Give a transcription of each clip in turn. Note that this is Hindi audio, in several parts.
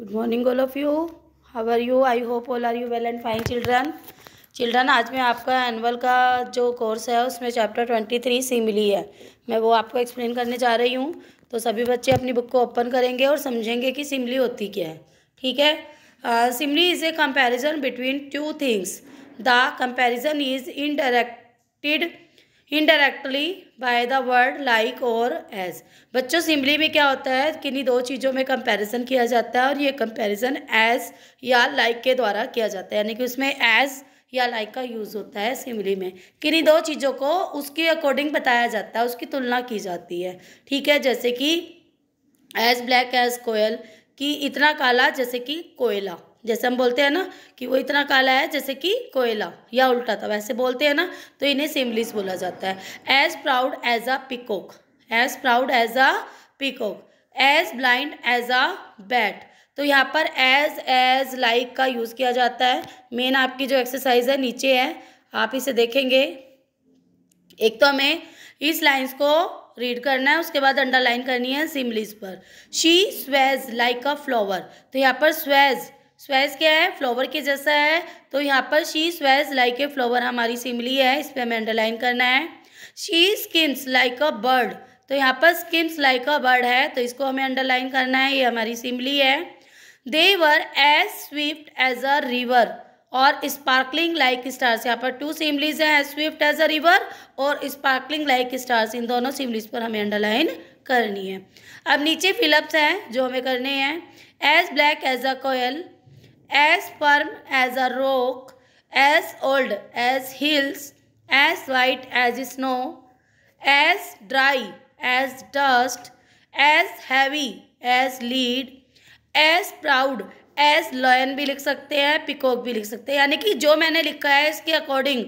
good morning all of you how are you I hope all are you well and fine children children आज मैं आपका एनुअल का जो कोर्स है उसमें chapter twenty three simile है मैं वो आपको एक्सप्लेन करने जा रही हूँ तो सभी बच्चे अपनी बुक को ओपन करेंगे और समझेंगे कि सिमली होती क्या है ठीक है simile is a comparison between two things the comparison is indirected indirectly by the word like और एज बच्चों सिमली में क्या होता है किन्हीं दो चीज़ों में कंपैरिजन किया जाता है और ये कंपैरिजन एज या लाइक like के द्वारा किया जाता है यानी कि उसमें एज या लाइक का यूज़ होता है सिमली में किन्हीं दो चीज़ों को उसके अकॉर्डिंग बताया जाता है उसकी तुलना की जाती है ठीक है जैसे कि एज ब्लैक एज कोयल कि इतना काला जैसे कि कोयला जैसे हम बोलते हैं ना कि वो इतना काला है जैसे कि कोयला या उल्टा था वैसे बोलते हैं ना तो इन्हें सिमलिस बोला जाता है as proud as a peacock as proud as a peacock as blind as a bat तो यहाँ पर एज एज लाइक का यूज़ किया जाता है मेन आपकी जो एक्सरसाइज है नीचे है आप इसे देखेंगे एक तो हमें इस लाइन्स को रीड करना है उसके बाद अंडरलाइन करनी है सिमलिस पर she sways like a flower तो यहाँ पर स्वेज स्वेज क्या है फ्लावर के जैसा है तो यहाँ पर she sways like a flower हमारी सिमली है इस पर हमें अंडरलाइन करना है she skims like a bird तो यहाँ पर स्किम्स लाइक अ बर्ड है तो इसको हमें अंडरलाइन करना है ये हमारी सिमली है they were as swift as a river और स्पार्कलिंग लाइक स्टार्स यहाँ पर टू सिमलीज हैं स्विफ्ट एज अ रिवर और स्पार्कलिंग लाइक स्टार्स इन दोनों सिमलीज पर हमें अंडरलाइन करनी है अब नीचे फिलअप्स हैं जो हमें करने हैं as black as a koel as firm as a rock, as old as hills, as white as snow, as dry as dust, as heavy as lead, as proud as lion भी लिख सकते हैं पिकॉक भी लिख सकते हैं यानी कि जो मैंने लिखा है इसके अकॉर्डिंग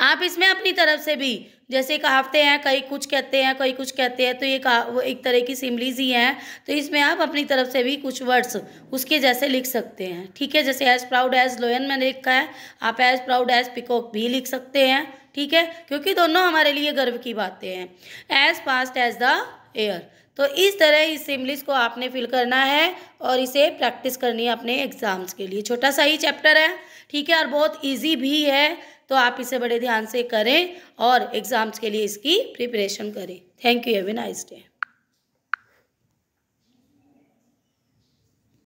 आप इसमें अपनी तरफ से भी जैसे कहावते हैं कई कुछ कहते हैं कई कुछ कहते हैं तो ये वो एक तरह की सिमलीज ही हैं तो इसमें आप अपनी तरफ से भी कुछ वर्ड्स उसके जैसे लिख सकते हैं ठीक है जैसे एज प्राउड एज लोयन मैंने लिखा है आप एज प्राउड एज पिकॉक भी लिख सकते हैं ठीक है क्योंकि दोनों हमारे लिए गर्व की बातें हैं as fast as the air तो इस तरह इस इमलिस को आपने फिल करना है और इसे प्रैक्टिस करनी है अपने एग्ज़ाम्स के लिए छोटा सा ही चैप्टर है ठीक है और बहुत ईजी भी है तो आप इसे बड़े ध्यान से करें और एग्ज़ाम्स के लिए इसकी प्रिपरेशन करें thank you have nice day